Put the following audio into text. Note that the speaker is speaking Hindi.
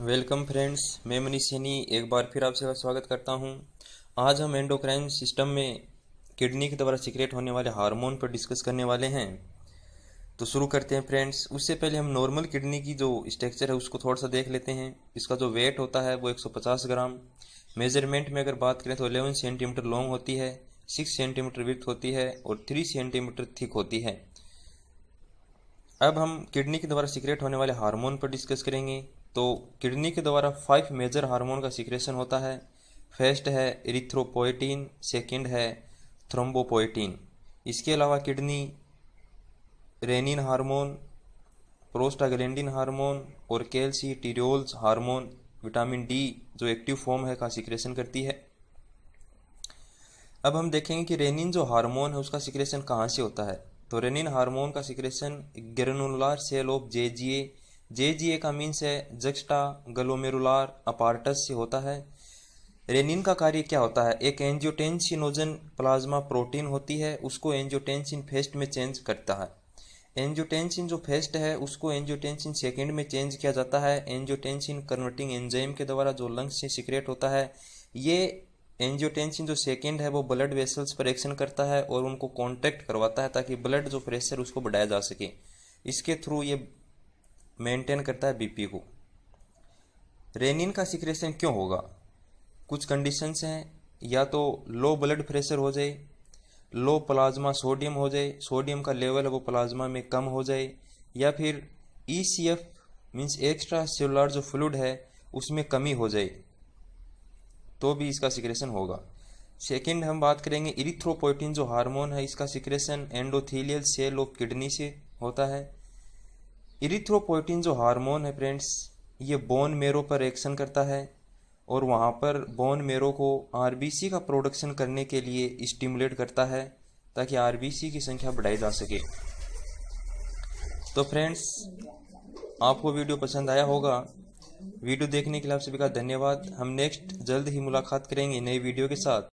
वेलकम फ्रेंड्स मैं मनीष सैनी एक बार फिर आपसे स्वागत करता हूं आज हम एंडोक्राइन सिस्टम में किडनी के द्वारा सिक्रेट होने वाले हार्मोन पर डिस्कस करने वाले हैं तो शुरू करते हैं फ्रेंड्स उससे पहले हम नॉर्मल किडनी की जो स्ट्रक्चर है उसको थोड़ा सा देख लेते हैं इसका जो वेट होता है वो एक ग्राम मेजरमेंट में अगर बात करें तो अलेवन सेंटीमीटर लॉन्ग होती है सिक्स सेंटीमीटर विथ होती है और थ्री सेंटीमीटर थिक होती है अब हम किडनी के द्वारा सिक्रेट होने वाले हार्मोन पर डिस्कस करेंगे तो किडनी के द्वारा फाइव मेजर हार्मोन का सिक्रेशन होता है फर्स्ट है इरिथ्रोपोएटीन सेकंड है थ्रोम्बोपोएटीन इसके अलावा kidney renin hormone prostaglandin hormone और calcitriols hormone vitamin D जो एक्टिव फॉर्म है का सिक्रेशन करती है अब हम देखेंगे कि रेनिन जो हार्मोन है उसका सिक्रेशन कहाँ से होता है तो रेनिन हार्मोन का secretion granular cell of J G A J A का मीन्स है जक्स्टा गलोमेरुलार अपार्टस से होता है रेनिन का कार्य क्या होता है एक एंजियोटेंसिनोजन प्लाज्मा प्रोटीन होती है उसको एंजियोटेंसिन फेस्ट में चेंज करता है एंजियोटेंसिन जो फेस्ट है उसको एंजियोटेंसिन सेकेंड में चेंज किया जाता है एंजियोटेंसिन कन्वर्टिंग एंजाइम के द्वारा जो लंग्स से सिक्रेट होता है ये एंजियोटेंसिन जो सेकेंड है वो ब्लड वेसल्स पर एक्शन करता है और उनको कॉन्टैक्ट करवाता है ताकि ब्लड जो प्रेशर उसको बढ़ाया जा सके इसके थ्रू ये मेंटेन करता है बीपी को रेनिन का सिक्रेशन क्यों होगा कुछ कंडीशंस हैं या तो लो ब्लड प्रेशर हो जाए लो प्लाज्मा सोडियम हो जाए सोडियम का लेवल वो प्लाज्मा में कम हो जाए या फिर E C F means extracellular जो फ्लूड है उसमें कमी हो जाए तो भी इसका सिक्रेशन होगा सेकेंड हम बात करेंगे इरिथ्रोपोइटिन जो हार्मोन है इसका secretion endothelial cell of kidney से होता है इरिथ्रोपोइटिन जो हार्मोन है फ्रेंड्स ये बोन मेरो पर एक्शन करता है और वहाँ पर बोन मेरो को आर का प्रोडक्शन करने के लिए स्टिमुलेट करता है ताकि आर की संख्या बढ़ाई जा सके तो फ्रेंड्स आपको वीडियो पसंद आया होगा वीडियो देखने के लिए आप सभी का धन्यवाद हम नेक्स्ट जल्द ही मुलाकात करेंगे नई वीडियो के साथ